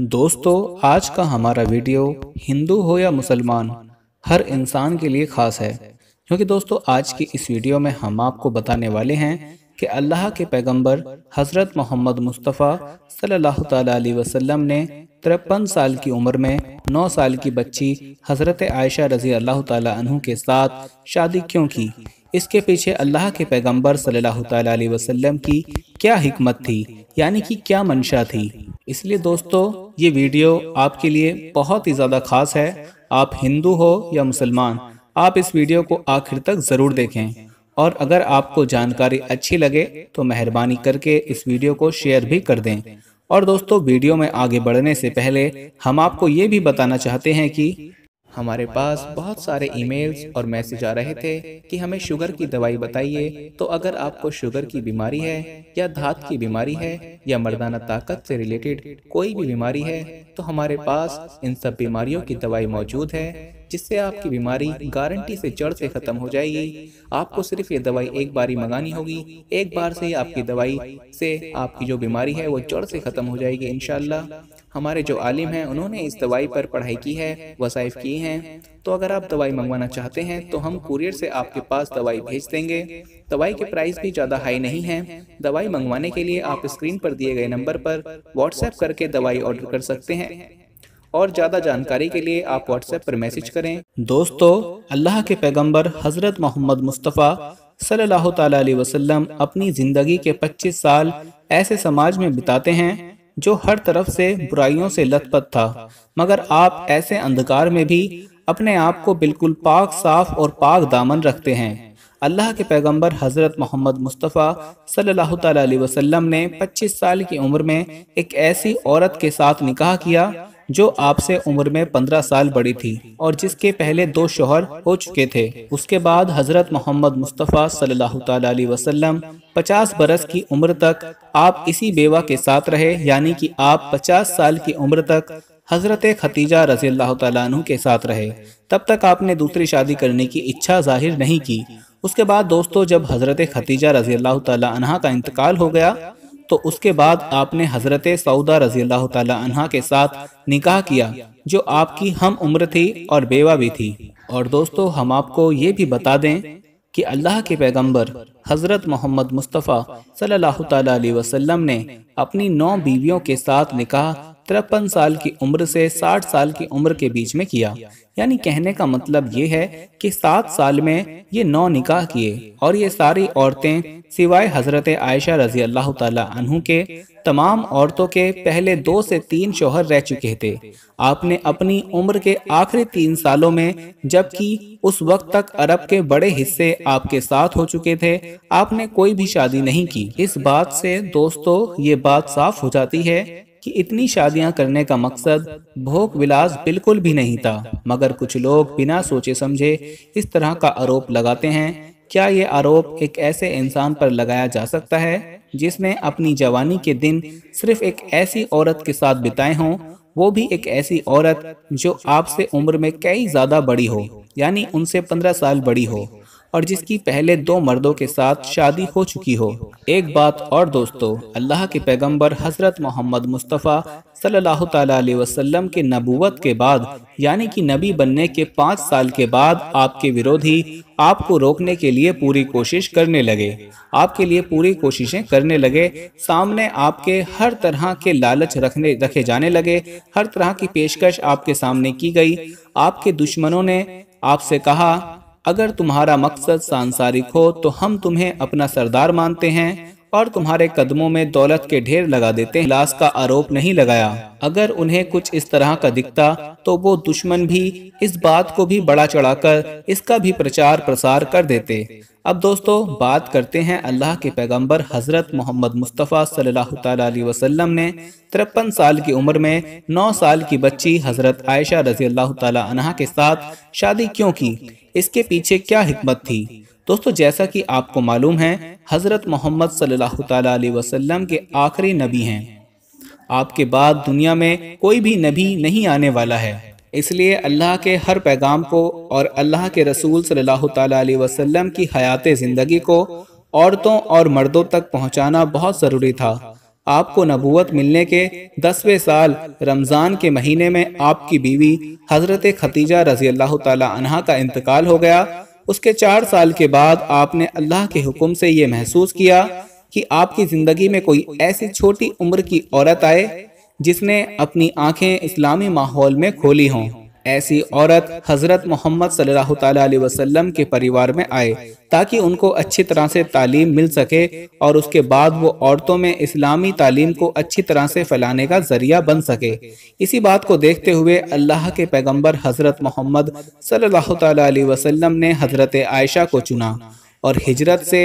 दोस्तों आज का हमारा वीडियो हिंदू हो या मुसलमान हर इंसान के लिए खास है क्योंकि दोस्तों आज की इस वीडियो में हम आपको बताने वाले हैं कि अल्लाह के पैगंबर हज़रत मोहम्मद मुस्तफ़ा सल्लल्लाहु अलैहि वसल्लम ने तिरपन साल की उम्र में नौ साल की बच्ची हजरत आयशा रजी अल्लाह तु के साथ शादी क्यों की इसके पीछे अल्लाह के पैगंबर सल्लल्लाहु अलैहि वसल्लम की क्या हिकमत थी यानी कि क्या मंशा थी इसलिए दोस्तों ये वीडियो आपके लिए बहुत ही ज़्यादा खास है आप हिंदू हो या मुसलमान आप इस वीडियो को आखिर तक ज़रूर देखें और अगर आपको जानकारी अच्छी लगे तो मेहरबानी करके इस वीडियो को शेयर भी कर दें और दोस्तों वीडियो में आगे बढ़ने से पहले हम आपको ये भी बताना चाहते हैं कि हमारे पास बहुत सारे ईमेल्स और मैसेज आ रहे थे कि हमें शुगर की दवाई बताइए तो, तो अगर आपको शुगर की बीमारी है या धात की बीमारी है या मर्दाना ताकत से रिलेटेड कोई भी बीमारी है तो हमारे तो पास इन सब बीमारियों की दवाई मौजूद है जिससे आपकी बीमारी गारंटी से जड़ से ख़त्म हो जाएगी आपको सिर्फ ये दवाई एक बार ही मंगानी होगी एक बार से आपकी दवाई से आपकी जो बीमारी है वो जड़ से ख़त्म हो जाएगी इनशाला हमारे जो आलिम हैं उन्होंने इस दवाई पर पढ़ाई की है वसाइफ की हैं तो अगर आप दवाई मंगवाना चाहते हैं तो हम कुरियर से आपके पास दवाई भेज देंगे दवाई के प्राइस भी ज़्यादा हाई नहीं है दवाई मंगवाने के लिए आप स्क्रीन पर दिए गए नंबर पर व्हाट्सएप करके दवाई ऑर्डर कर सकते हैं और ज़्यादा जानकारी के लिए आप व्हाट्सएप पर मैसेज करें दोस्तों अल्लाह के पैगम्बर हज़रत मोहम्मद मुस्तफ़ा सल्लल्लाहु अलैहि वसल्लम अपनी ज़िंदगी के 25 साल ऐसे समाज में बिताते हैं जो हर तरफ से बुराइयों से लथपथ था मगर आप ऐसे अंधकार में भी अपने आप को बिल्कुल पाक साफ और पाक दामन रखते हैं अल्लाह के पैगंबर हज़रत मोहम्मद मुस्तफ़ा सल्लल्लाहु अलैहि वसल्लम ने 25 साल की उम्र में एक ऐसी औरत के साथ निकाह किया जो आपसे उम्र में पंद्रह साल बड़ी थी और जिसके पहले दो शोहर हो चुके थे उसके बाद हजरत मोहम्मद मुस्तफ़ा सल्लल्लाहु अलैहि वसल्लम पचास बरस की उम्र तक आप इसी बेवा के साथ रहे यानी कि आप पचास साल की उम्र तक हजरत खतीजा रजी अल्लाह तु के साथ रहे तब तक आपने दूसरी शादी करने की इच्छा जाहिर नहीं की उसके बाद दोस्तों जब हजरत खतीजा रजी अल्लाह तह का इंतकाल हो गया तो उसके बाद आपने हजरत सऊदा रजी अल्लाह के साथ निकाह किया जो आपकी हम उम्र थी और बेवा भी थी और दोस्तों हम आपको ये भी बता दें कि अल्लाह के पैगंबर हज़रत मोहम्मद मुस्तफ़ा सल्लल्लाहु अलैहि वसल्लम ने अपनी नौ बीवियों के साथ निकाह तिरपन साल की उम्र से 60 साल की उम्र के बीच में किया यानी कहने का मतलब ये है कि सात साल में ये नौ निकाह किए और ये सारी औरतें सिवाय हजरत आयशा रजी अल्लाह तहु के तमाम औरतों के पहले दो से तीन शोहर रह चुके थे आपने अपनी उम्र के आखिरी तीन सालों में जबकि उस वक्त तक अरब के बड़े हिस्से आपके साथ हो चुके थे आपने कोई भी शादी नहीं की इस बात से दोस्तों ये बात साफ हो जाती है कि इतनी शादियां करने का मकसद भोग विलास बिल्कुल भी नहीं था मगर कुछ लोग बिना सोचे समझे इस तरह का आरोप लगाते हैं क्या ये आरोप एक ऐसे इंसान पर लगाया जा सकता है जिसने अपनी जवानी के दिन सिर्फ एक ऐसी औरत के साथ बिताए हों वो भी एक ऐसी औरत जो आपसे उम्र में कई ज़्यादा बड़ी हो यानी उनसे पंद्रह साल बड़ी हो और जिसकी पहले दो मर्दों के साथ शादी हो चुकी हो एक बात और दोस्तों अल्लाह के पैगंबर हजरत मोहम्मद मुस्तफ़ा सल्लल्लाहु अलैहि वसल्लम के नबूवत के बाद यानी कि नबी बनने के पाँच साल के बाद आपके विरोधी आपको रोकने के लिए पूरी कोशिश करने लगे आपके लिए पूरी कोशिशें करने लगे सामने आपके हर तरह के लालच रखने रखे जाने लगे हर तरह की पेशकश आपके सामने की गई आपके दुश्मनों ने आपसे कहा अगर तुम्हारा मकसद सांसारिक हो तो हम तुम्हें अपना सरदार मानते हैं और तुम्हारे कदमों में दौलत के ढेर लगा देते लाश का आरोप नहीं लगाया अगर उन्हें कुछ इस तरह का दिखता तो वो दुश्मन भी इस बात को भी बड़ा चढ़ाकर इसका भी प्रचार प्रसार कर देते अब दोस्तों बात करते हैं अल्लाह के पैगंबर हज़रत मोहम्मद मुस्तफ़ा सल्लल्लाहु अलैहि वसल्लम ने तिरपन साल की उम्र में 9 साल की बच्ची हज़रत आयशा रजी अल्लाह तह के साथ शादी क्यों की इसके पीछे क्या हिकमत थी दोस्तों जैसा कि आपको मालूम है हज़रत मोहम्मद सल्लल्लाहु अलैहि वसल्लम के आखिरी नबी हैं आपके बाद दुनिया में कोई भी नबी नहीं आने वाला है इसलिए अल्लाह के हर पैगाम को और अल्लाह के रसूल सल्लल्लाहु अलैहि वसल्लम की हयात ज़िंदगी को औरतों और मर्दों तक पहुंचाना बहुत ज़रूरी था आपको नबूत मिलने के दसवें साल रमज़ान के महीने में आपकी बीवी हज़रत खतीजा रजी अल्लाह तह का इंतकाल हो गया उसके चार साल के बाद आपने अल्लाह के हुक्म से ये महसूस किया कि आपकी ज़िंदगी में कोई ऐसी छोटी उम्र की औरत आए जिसने अपनी आंखें इस्लामी माहौल में खोली हों ऐसी औरत हजरत मोहम्मद सल्लल्लाहु वसल्लम के परिवार में आए ताकि उनको अच्छी तरह से तालीम मिल सके और उसके बाद वो औरतों में इस्लामी तालीम को अच्छी तरह से फैलाने का जरिया बन सके इसी बात को देखते हुए अल्लाह के पैगम्बर हजरत मोहम्मद सल्लल्लाहु अलैहि वसल्लम ने हजरत आयशा को चुना और हिजरत से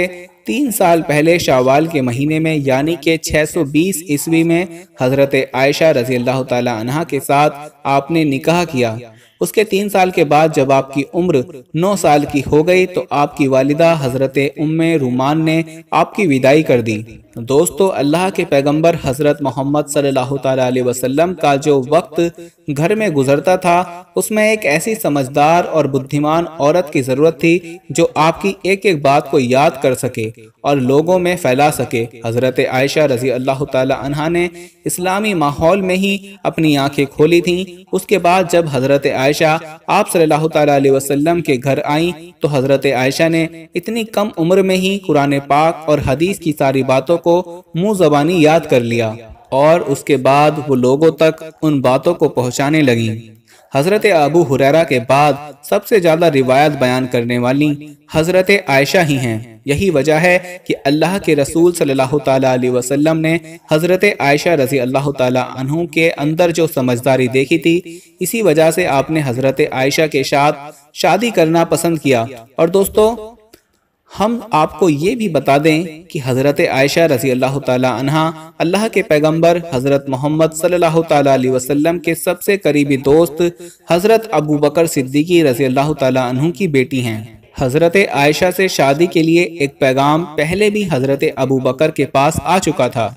तीन साल पहले शावाल के महीने में यानी के 620 ईस्वी में हज़रत आयशा रजी अल्लाह तह के साथ आपने निकाह किया उसके तीन साल के बाद जब आपकी उम्र नौ साल की हो गई तो आपकी वालिदा हज़रत उम्मे रुमान ने आपकी विदाई कर दी दोस्तों अल्लाह के पैगंबर हज़रत मोहम्मद सल्लल्लाहु अलैहि वसल्लम का जो वक्त घर में गुजरता था उसमें एक ऐसी समझदार और बुद्धिमान औरत की ज़रूरत थी जो आपकी एक एक बात को याद कर सके और लोगों में फैला सके हज़रत आयशा रजी अल्लाह तहा ने इस्लामी माहौल में ही अपनी आंखें खोली थी उसके बाद जब हज़रत आयशा आप सल्लल्लाहु अलैहि वसल्लम के घर आई तो हज़रत आयशा ने इतनी कम उम्र में ही कुरान पाक और हदीस की सारी बातों को मुंह जबानी याद कर लिया और उसके बाद वो लोगों तक उन बातों को पहुंचाने लगी हज़रत अबू हुररा के बाद सबसे ज़्यादा रिवायत बयान करने वाली हज़रत आयशा ही हैं यही वजह है कि अल्लाह के रसूल सल्लल्लाहु अलैहि वसल्लम ने हज़रत आयशा रज़ी अल्लाह तहों के अंदर जो समझदारी देखी थी इसी वजह से आपने हज़रत आयशा के साथ शादी करना पसंद किया और दोस्तों हम आपको ये भी बता दें कि हज़रत आयशा रजी अल्लाह तहा अल्लाह के पैगंबर हज़रत मोहम्मद सल्लल्लाहु वसल्लम के सबसे करीबी दोस्त हज़रत अबू बकर सिद्दीकी रजी अल्लाह तह की बेटी हैं हज़रत आयशा से शादी के लिए एक पैगाम पहले भी हज़रत अबू बकर के पास आ चुका था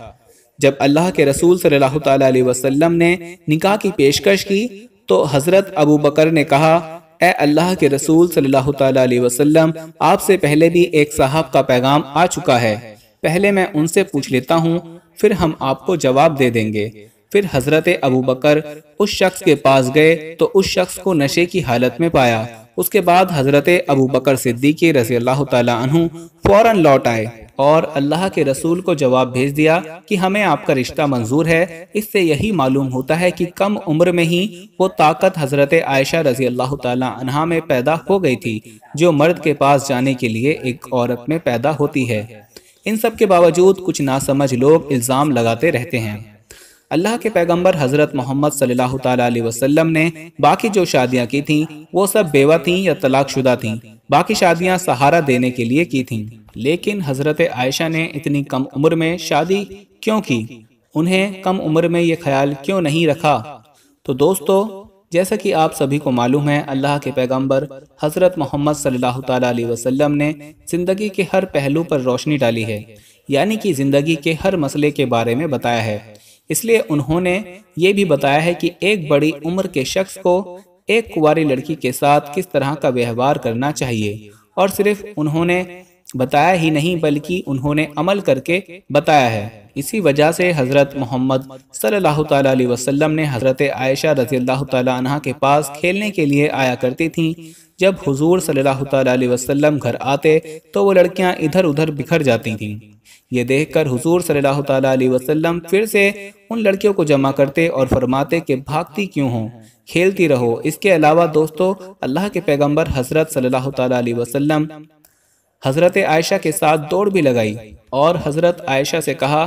जब अल्लाह के रसूल सल्लल्लाहु अलैहि ने निका की पेशकश की तो हज़रत अबू बकर ने कहा ए अल्लाह के रसूल सल्लल्लाहु अलैहि वसल्लम आपसे पहले भी एक साहब का पैगाम आ चुका है पहले मैं उनसे पूछ लेता हूँ फिर हम आपको जवाब दे देंगे फिर हजरत अबू बकर उस शख्स के पास गए तो उस शख्स को नशे की हालत में पाया उसके बाद हजरत अबू बकर सिद्दीकी रजी अल्लाह तु फ़ौरन लौट आए और अल्लाह के रसूल को जवाब भेज दिया कि हमें आपका रिश्ता मंजूर है इससे यही मालूम होता है कि कम उम्र में ही वो ताकत हजरत आयशा रजी अल्लाह तहा में पैदा हो गई थी जो मर्द के पास जाने के लिए एक औरत में पैदा होती है इन सब के बावजूद कुछ नासमझ लोग इल्ज़ाम लगाते रहते हैं अल्लाह के पैगंबर हज़रत मोहम्मद सल्लल्लाहु अलैहि वसल्लम ने बाकी जो शादियां की थीं वो सब बेवा थीं या तलाकशुदा थीं बाकी शादियां सहारा देने के लिए की थीं लेकिन हज़रत आयशा ने इतनी कम उम्र में शादी क्यों की उन्हें कम उम्र में ये ख्याल क्यों नहीं रखा तो दोस्तों जैसा कि आप सभी को मालूम है अल्लाह के पैगंबर हज़रत मोहम्मद सल्लल्लाहु अलैहि वसल्लम ने ज़िंदगी के हर पहलू पर रोशनी डाली है यानी कि ज़िंदगी के हर मसले के बारे में बताया है इसलिए उन्होंने ये भी बताया है कि एक बड़ी उम्र के शख्स को एक कुंवारी लड़की के साथ किस तरह का व्यवहार करना चाहिए और सिर्फ उन्होंने बताया ही नहीं बल्कि उन्होंने अमल करके बताया है इसी वजह से हज़रत मोहम्मद सल्लल्लाहु अलैहि वसल्लम ने हज़रत आयशा रजी अल्लाह के पास खेलने के लिए आया करती थीं जब हुजूर सल्लल्लाहु अलैहि वसल्लम घर आते तो वो लड़कियां इधर उधर बिखर जाती थीं ये देखकर हुजूर सल्लल्लाहु अलैहि वसल्लम फिर से उन लड़कियों को जमा करते और फरमाते कि भागती क्यों हो खेलती रहो इसके अलावा दोस्तों अल्लाह के पैगंबर हजरत सल्लल्लाहु अलैहि वसल्लम हज़रत आयशा के साथ दौड़ भी लगाई और हज़रत आयशा से कहा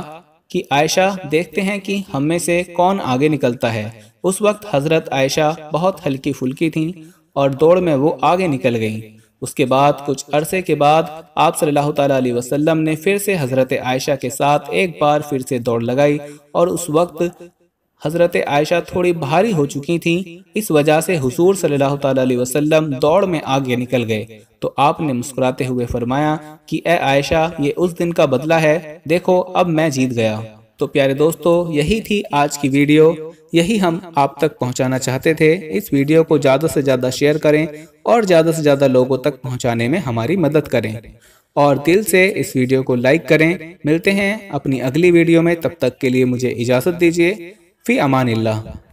कि आयशा देखते हैं कि हम में से कौन आगे निकलता है उस वक्त हज़रत आयशा बहुत हल्की फुल्की थीं और दौड़ में वो आगे निकल गईं उसके बाद कुछ अरसे के बाद आप सल्लल्लाहु अलैहि वसल्लम ने फिर से हज़रत आयशा के साथ एक बार फिर से दौड़ लगाई और उस वक्त हज़रत आयशा थोड़ी भारी हो चुकी थीं इस वजह से हुजूर सल्लल्लाहु अलैहि वसल्लम दौड़ में आगे निकल गए तो आपने मुस्कुराते हुए फरमाया कि ए आयशा ये उस दिन का बदला है देखो अब मैं जीत गया तो प्यारे दोस्तों यही थी आज की वीडियो यही हम आप तक पहुंचाना चाहते थे इस वीडियो को ज़्यादा से ज़्यादा शेयर करें और ज़्यादा से ज़्यादा लोगों तक पहुंचाने में हमारी मदद करें और दिल से इस वीडियो को लाइक करें मिलते हैं अपनी अगली वीडियो में तब तक के लिए मुझे इजाज़त दीजिए في أمان الله